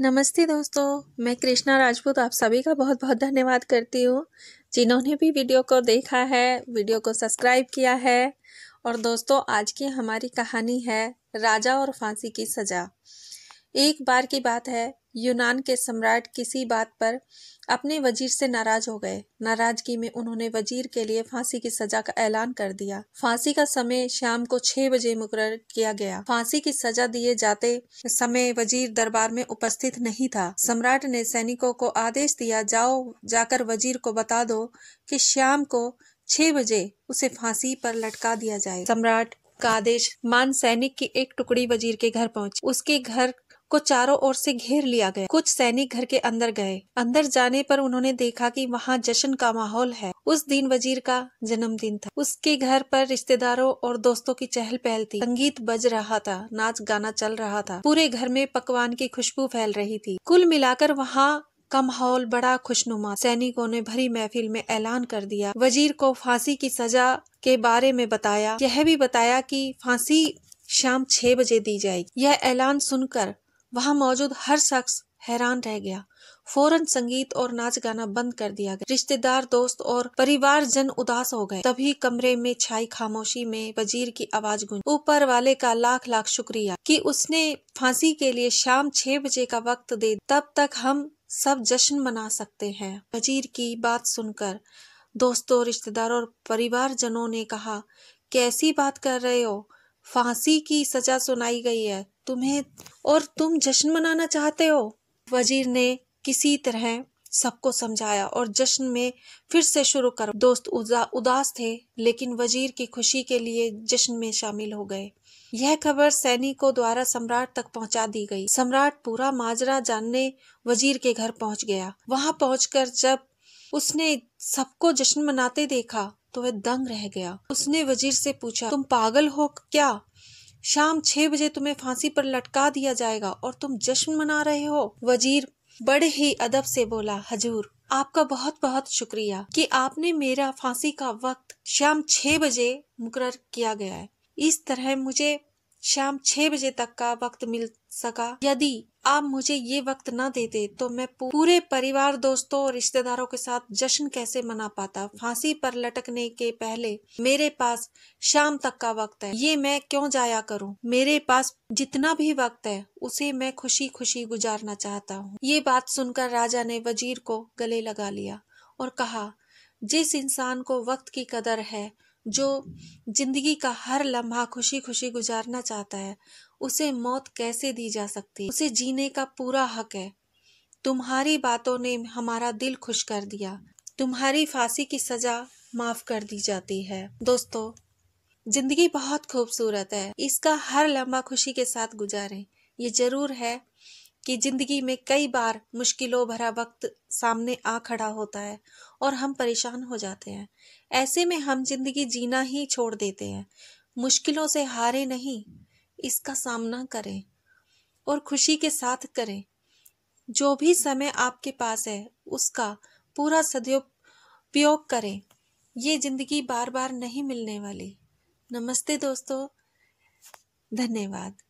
नमस्ते दोस्तों मैं कृष्णा राजपूत आप सभी का बहुत बहुत धन्यवाद करती हूँ जिन्होंने भी वीडियो को देखा है वीडियो को सब्सक्राइब किया है और दोस्तों आज की हमारी कहानी है राजा और फांसी की सज़ा एक बार की बात है यूनान के सम्राट किसी बात पर अपने वजीर से नाराज हो गए नाराजगी में उन्होंने वजीर के लिए फांसी की सजा का ऐलान कर दिया फांसी का समय शाम को छह बजे मुकर किया गया फांसी की सजा दिए जाते समय वजीर दरबार में उपस्थित नहीं था सम्राट ने सैनिकों को आदेश दिया जाओ जाकर वजीर को बता दो कि शाम को छह बजे उसे फांसी पर लटका दिया जाए सम्राट का आदेश मान सैनिक की एक टुकड़ी वजीर के घर पहुंची उसके घर को चारों ओर से घेर लिया गया कुछ सैनिक घर के अंदर गए अंदर जाने पर उन्होंने देखा कि वहाँ जश्न का माहौल है उस दिन वजीर का जन्मदिन था उसके घर पर रिश्तेदारों और दोस्तों की चहल पहल थी संगीत बज रहा था नाच गाना चल रहा था पूरे घर में पकवान की खुशबू फैल रही थी कुल मिलाकर वहाँ का माहौल बड़ा खुशनुमा सैनिकों ने भरी महफिल में ऐलान कर दिया वजीर को फांसी की सजा के बारे में बताया यह भी बताया कि फांसी शाम छह बजे दी जाएगी यह ऐलान सुनकर वहां मौजूद हर शख्स हैरान रह गया फौरन संगीत और नाच गाना बंद कर दिया गया रिश्तेदार दोस्त और परिवार जन उदास हो गए तभी कमरे में छाई खामोशी में वजीर की आवाज गुंज ऊपर वाले का लाख लाख शुक्रिया कि उसने फांसी के लिए शाम छह बजे का वक्त दे तब तक हम सब जश्न मना सकते हैं वजीर की बात सुनकर दोस्तों रिश्तेदारों और परिवार जनों ने कहा कैसी बात कर रहे हो फांसी की सजा सुनाई गई है तुम्हें और तुम जश्न मनाना चाहते हो वजीर ने किसी तरह सबको समझाया और जश्न में फिर से शुरू कर दोस्त उदा, उदास थे लेकिन वजीर की खुशी के लिए जश्न में शामिल हो गए यह खबर सैनिकों द्वारा सम्राट तक पहुंचा दी गई सम्राट पूरा माजरा जानने वजीर के घर पहुंच गया वहां पहुंचकर जब उसने सबको जश्न मनाते देखा तो वह दंग रह गया उसने वजीर से पूछा तुम पागल हो क्या शाम छह बजे तुम्हें फांसी पर लटका दिया जाएगा और तुम जश्न मना रहे हो वजीर बड़े ही अदब से बोला हजूर आपका बहुत बहुत शुक्रिया कि आपने मेरा फांसी का वक्त शाम छह बजे मुकर किया गया है इस तरह मुझे शाम छह बजे तक का वक्त मिल सका यदि आप मुझे ये वक्त न देते तो मैं पूरे परिवार दोस्तों और रिश्तेदारों के साथ जश्न कैसे मना पाता फांसी पर लटकने के पहले मेरे पास शाम तक का वक्त है ये मैं क्यों जाया करूं? मेरे पास जितना भी वक्त है उसे मैं खुशी खुशी गुजारना चाहता हूँ ये बात सुनकर राजा ने वजीर को गले लगा लिया और कहा जिस इंसान को वक्त की कदर है जो जिंदगी का हर लम्हा खुशी खुशी गुजारना चाहता है उसे मौत कैसे दी जा सकती उसे जीने का पूरा हक है तुम्हारी बातों ने हमारा दिल खुश कर दिया तुम्हारी फांसी की सजा माफ कर दी जाती है दोस्तों जिंदगी बहुत खूबसूरत है इसका हर लम्हा खुशी के साथ गुजारें ये जरूर है कि जिंदगी में कई बार मुश्किलों भरा वक्त सामने आ खड़ा होता है और हम परेशान हो जाते हैं ऐसे में हम जिंदगी जीना ही छोड़ देते हैं मुश्किलों से हारे नहीं इसका सामना करें और खुशी के साथ करें जो भी समय आपके पास है उसका पूरा सदुपयोग करें ये जिंदगी बार बार नहीं मिलने वाली नमस्ते दोस्तों धन्यवाद